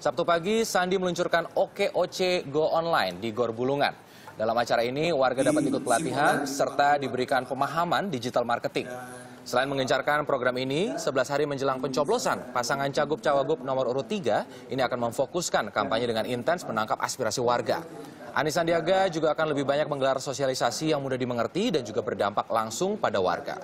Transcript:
Sabtu pagi, Sandi meluncurkan OKOC Go Online di Gor Bulungan. Dalam acara ini, warga dapat ikut pelatihan serta diberikan pemahaman digital marketing. Selain mengencarkan program ini, 11 hari menjelang pencoblosan, pasangan Cagup-Cawagup nomor urut 3 ini akan memfokuskan kampanye dengan intens menangkap aspirasi warga. Anies Sandiaga juga akan lebih banyak menggelar sosialisasi yang mudah dimengerti dan juga berdampak langsung pada warga.